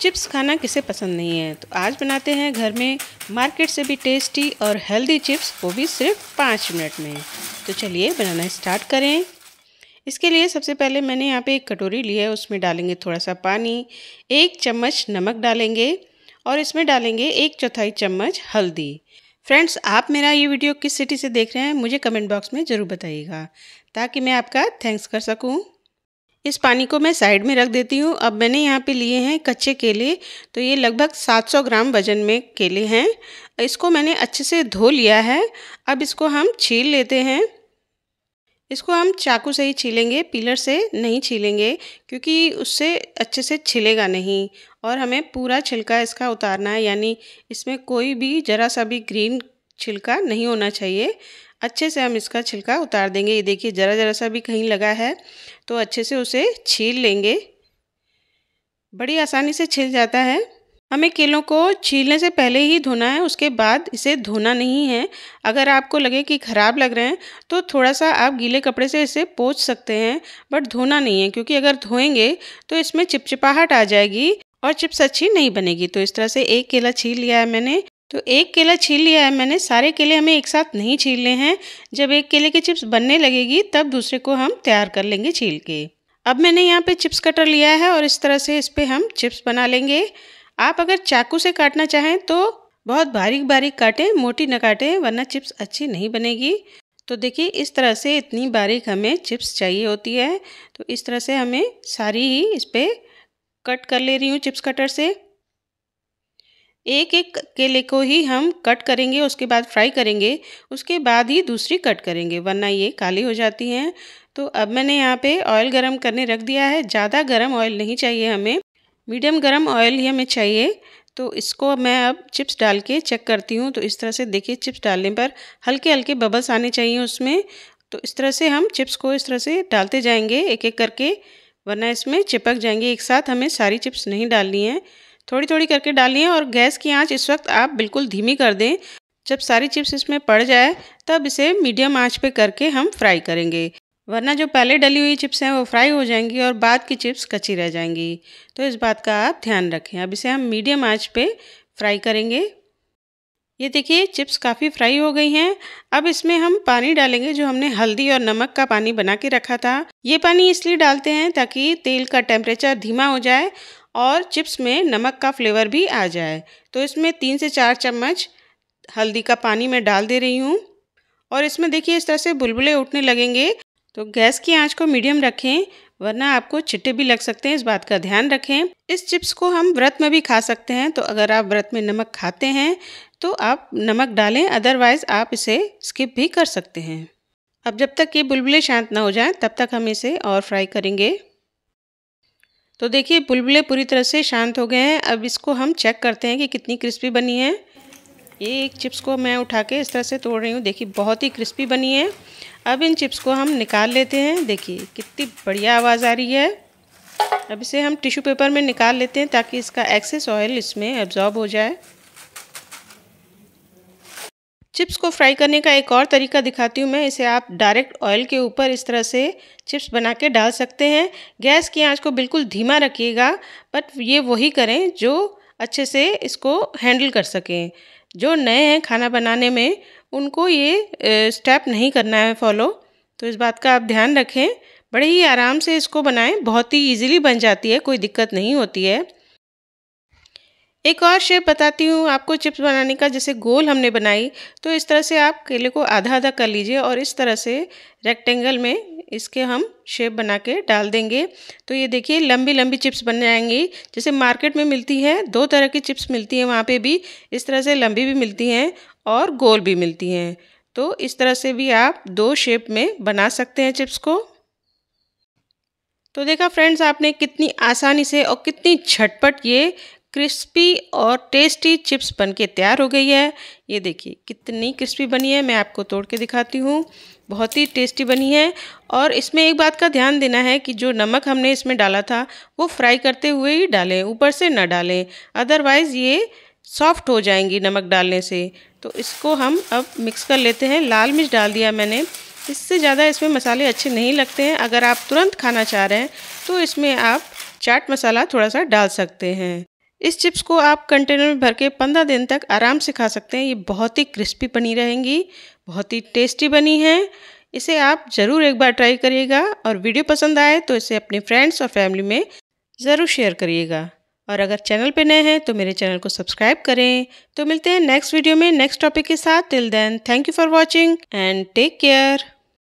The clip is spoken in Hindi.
चिप्स खाना किसे पसंद नहीं है तो आज बनाते हैं घर में मार्केट से भी टेस्टी और हेल्दी चिप्स वो भी सिर्फ पाँच मिनट में तो चलिए बनाना स्टार्ट करें इसके लिए सबसे पहले मैंने यहाँ पे एक कटोरी ली है उसमें डालेंगे थोड़ा सा पानी एक चम्मच नमक डालेंगे और इसमें डालेंगे एक चौथाई चम्मच हल्दी फ्रेंड्स आप मेरा ये वीडियो किस सिटी से देख रहे हैं मुझे कमेंट बॉक्स में ज़रूर बताइएगा ताकि मैं आपका थैंक्स कर सकूँ इस पानी को मैं साइड में रख देती हूँ अब मैंने यहाँ पे लिए हैं कच्चे केले तो ये लगभग 700 ग्राम वजन में केले हैं इसको मैंने अच्छे से धो लिया है अब इसको हम छील लेते हैं इसको हम चाकू से ही छीलेंगे पिलर से नहीं छीलेंगे क्योंकि उससे अच्छे से छिलेगा नहीं और हमें पूरा छिलका इसका उतारना है यानी इसमें कोई भी ज़रा सा भी ग्रीन छिलका नहीं होना चाहिए अच्छे से हम इसका छिलका उतार देंगे ये देखिए ज़रा ज़रा सा भी कहीं लगा है तो अच्छे से उसे छील लेंगे बड़ी आसानी से छिल जाता है हमें केलों को छीलने से पहले ही धोना है उसके बाद इसे धोना नहीं है अगर आपको लगे कि ख़राब लग रहे हैं तो थोड़ा सा आप गीले कपड़े से इसे पोछ सकते हैं बट धोना नहीं है क्योंकि अगर धोएंगे तो इसमें चिपचिपाहट आ जाएगी और चिप्स अच्छी नहीं बनेगी तो इस तरह से एक केला छील लिया है मैंने तो एक केला छील लिया है मैंने सारे केले हमें एक साथ नहीं छीलने हैं जब एक केले के चिप्स बनने लगेगी तब दूसरे को हम तैयार कर लेंगे छील के अब मैंने यहाँ पे चिप्स कटर लिया है और इस तरह से इस पर हम चिप्स बना लेंगे आप अगर चाकू से काटना चाहें तो बहुत बारीक बारीक काटें मोटी न काटें वरना चिप्स अच्छी नहीं बनेगी तो देखिए इस तरह से इतनी बारीक हमें चिप्स चाहिए होती है तो इस तरह से हमें सारी ही इस पर कट कर ले रही हूँ चिप्स कटर से एक एक केले को ही हम कट करेंगे उसके बाद फ्राई करेंगे उसके बाद ही दूसरी कट करेंगे वरना ये काली हो जाती हैं तो अब मैंने यहाँ पे ऑयल गरम करने रख दिया है ज़्यादा गरम ऑयल नहीं चाहिए हमें मीडियम गरम ऑयल ही हमें चाहिए तो इसको मैं अब चिप्स डाल के चेक करती हूँ तो इस तरह से देखिए चिप्स डालने पर हल्के हल्के बबल्स आने चाहिए उसमें तो इस तरह से हम चिप्स को इस तरह से डालते जाएंगे एक एक करके वरना इसमें चिपक जाएंगे एक साथ हमें सारी चिप्स नहीं डालनी है थोड़ी थोड़ी करके डालिए और गैस की आंच इस वक्त आप बिल्कुल धीमी कर दें जब सारी चिप्स इसमें पड़ जाए तब इसे मीडियम आंच पे करके हम फ्राई करेंगे वरना जो पहले डली हुई चिप्स हैं वो फ्राई हो जाएंगी और बाद की चिप्स कच्ची रह जाएंगी तो इस बात का आप ध्यान रखें अब इसे हम मीडियम आंच पे फ्राई करेंगे ये देखिए चिप्स काफ़ी फ्राई हो गई हैं अब इसमें हम पानी डालेंगे जो हमने हल्दी और नमक का पानी बना के रखा था ये पानी इसलिए डालते हैं ताकि तेल का टेम्परेचर धीमा हो जाए और चिप्स में नमक का फ्लेवर भी आ जाए तो इसमें तीन से चार चम्मच हल्दी का पानी मैं डाल दे रही हूँ और इसमें देखिए इस तरह से बुलबुले उठने लगेंगे तो गैस की आंच को मीडियम रखें वरना आपको छिट्टे भी लग सकते हैं इस बात का ध्यान रखें इस चिप्स को हम व्रत में भी खा सकते हैं तो अगर आप व्रत में नमक खाते हैं तो आप नमक डालें अदरवाइज़ आप इसे स्किप भी कर सकते हैं अब जब तक ये बुलबुले शांत ना हो जाएं तब तक हम इसे और फ्राई करेंगे तो देखिए बुलबुले पूरी तरह से शांत हो गए हैं अब इसको हम चेक करते हैं कि कितनी क्रिस्पी बनी है ये एक चिप्स को मैं उठा के इस तरह से तोड़ रही हूँ देखिए बहुत ही क्रिस्पी बनी है अब इन चिप्स को हम निकाल लेते हैं देखिए कितनी बढ़िया आवाज़ आ रही है अब इसे हम टिश्यू पेपर में निकाल लेते हैं ताकि इसका एक्सेस ऑयल इसमें एब्जॉर्ब हो जाए चिप्स को फ्राई करने का एक और तरीका दिखाती हूँ मैं इसे आप डायरेक्ट ऑयल के ऊपर इस तरह से चिप्स बना के डाल सकते हैं गैस की आंच को बिल्कुल धीमा रखिएगा बट ये वही करें जो अच्छे से इसको हैंडल कर सकें जो नए हैं खाना बनाने में उनको ये स्टेप नहीं करना है फॉलो तो इस बात का आप ध्यान रखें बड़े ही आराम से इसको बनाएं बहुत ही इजीली बन जाती है कोई दिक्कत नहीं होती है एक और शेप बताती हूँ आपको चिप्स बनाने का जैसे गोल हमने बनाई तो इस तरह से आप केले को आधा आधा कर लीजिए और इस तरह से रेक्टेंगल में इसके हम शेप बना के डाल देंगे तो ये देखिए लंबी लंबी चिप्स बन जाएंगी जैसे मार्केट में मिलती है दो तरह की चिप्स मिलती हैं वहाँ पे भी इस तरह से लंबी भी मिलती हैं और गोल भी मिलती हैं तो इस तरह से भी आप दो शेप में बना सकते हैं चिप्स को तो देखा फ्रेंड्स आपने कितनी आसानी से और कितनी झटपट ये क्रिस्पी और टेस्टी चिप्स बन के तैयार हो गई है ये देखिए कितनी क्रिस्पी बनी है मैं आपको तोड़ के दिखाती हूँ बहुत ही टेस्टी बनी है और इसमें एक बात का ध्यान देना है कि जो नमक हमने इसमें डाला था वो फ्राई करते हुए ही डालें ऊपर से ना डालें अदरवाइज़ ये सॉफ्ट हो जाएंगी नमक डालने से तो इसको हम अब मिक्स कर लेते हैं लाल मिर्च डाल दिया मैंने इससे ज़्यादा इसमें मसाले अच्छे नहीं लगते हैं अगर आप तुरंत खाना चाह रहे हैं तो इसमें आप चाट मसाला थोड़ा सा डाल सकते हैं इस चिप्स को आप कंटेनर में भर के पंद्रह दिन तक आराम से खा सकते हैं ये बहुत ही क्रिस्पी बनी रहेंगी बहुत ही टेस्टी बनी है इसे आप ज़रूर एक बार ट्राई करिएगा और वीडियो पसंद आए तो इसे अपने फ्रेंड्स और फैमिली में ज़रूर शेयर करिएगा और अगर चैनल पर नए हैं तो मेरे चैनल को सब्सक्राइब करें तो मिलते हैं नेक्स्ट वीडियो में नेक्स्ट टॉपिक के साथ till then thank you for watching and take care